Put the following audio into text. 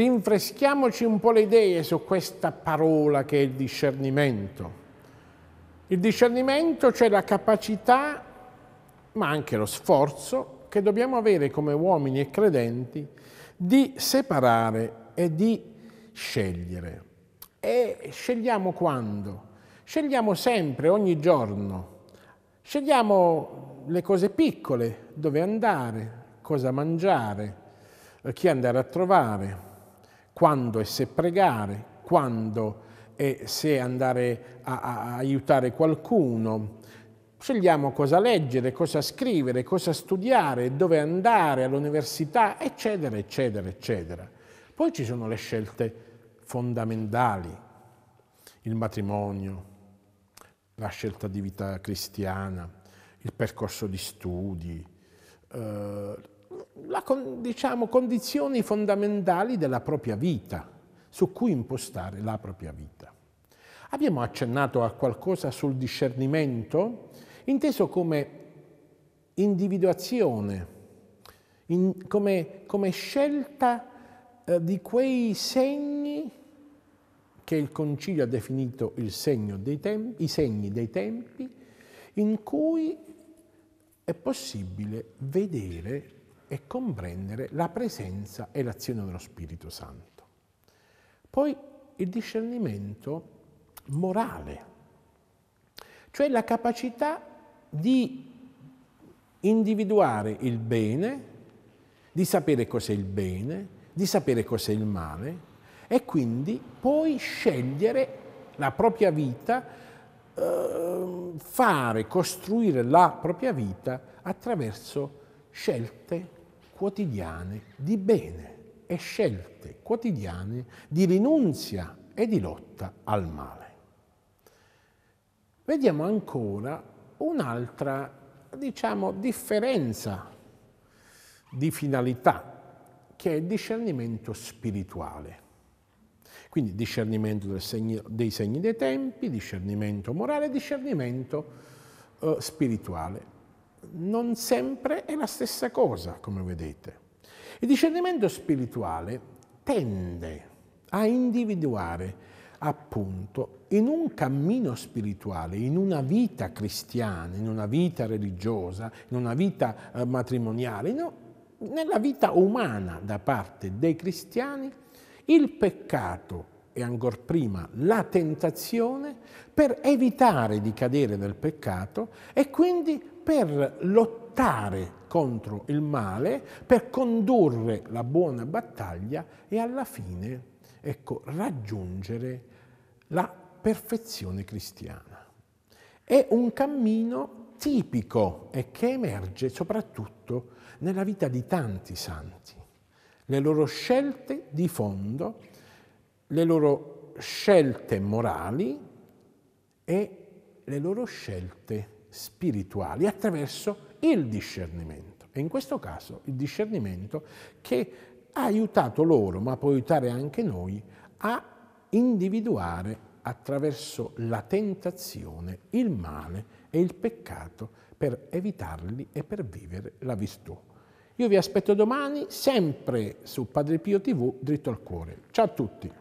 rinfreschiamoci un po' le idee su questa parola che è il discernimento. Il discernimento cioè la capacità, ma anche lo sforzo, che dobbiamo avere come uomini e credenti di separare e di scegliere. E scegliamo quando? Scegliamo sempre, ogni giorno. Scegliamo le cose piccole, dove andare, cosa mangiare, chi andare a trovare, quando e se pregare, quando e se andare a, a aiutare qualcuno. Scegliamo cosa leggere, cosa scrivere, cosa studiare, dove andare all'università, eccetera, eccetera, eccetera. Poi ci sono le scelte fondamentali, il matrimonio, la scelta di vita cristiana, il percorso di studi, eh, la, diciamo, condizioni fondamentali della propria vita, su cui impostare la propria vita. Abbiamo accennato a qualcosa sul discernimento, inteso come individuazione, in, come, come, scelta eh, di quei segni che il Concilio ha definito tempi, i segni dei tempi, in cui è possibile vedere e comprendere la presenza e l'azione dello Spirito Santo. Poi il discernimento morale, cioè la capacità di individuare il bene, di sapere cos'è il bene, di sapere cos'è il male e quindi poi scegliere la propria vita, eh, fare, costruire la propria vita attraverso scelte quotidiane di bene e scelte quotidiane di rinunzia e di lotta al male. Vediamo ancora un'altra, diciamo, differenza di finalità, che è il discernimento spirituale. Quindi discernimento segno, dei segni dei tempi, discernimento morale, discernimento eh, spirituale non sempre è la stessa cosa, come vedete. Il discernimento spirituale tende a individuare appunto in un cammino spirituale, in una vita cristiana, in una vita religiosa, in una vita eh, matrimoniale, no, nella vita umana da parte dei cristiani, il peccato e ancor prima la tentazione per evitare di cadere nel peccato e quindi per lottare contro il male, per condurre la buona battaglia e alla fine ecco, raggiungere la perfezione cristiana. È un cammino tipico e che emerge soprattutto nella vita di tanti santi. Le loro scelte di fondo le loro scelte morali e le loro scelte spirituali attraverso il discernimento. E in questo caso il discernimento che ha aiutato loro, ma può aiutare anche noi, a individuare attraverso la tentazione il male e il peccato per evitarli e per vivere la virtù. Io vi aspetto domani sempre su Padre Pio TV, dritto al cuore. Ciao a tutti!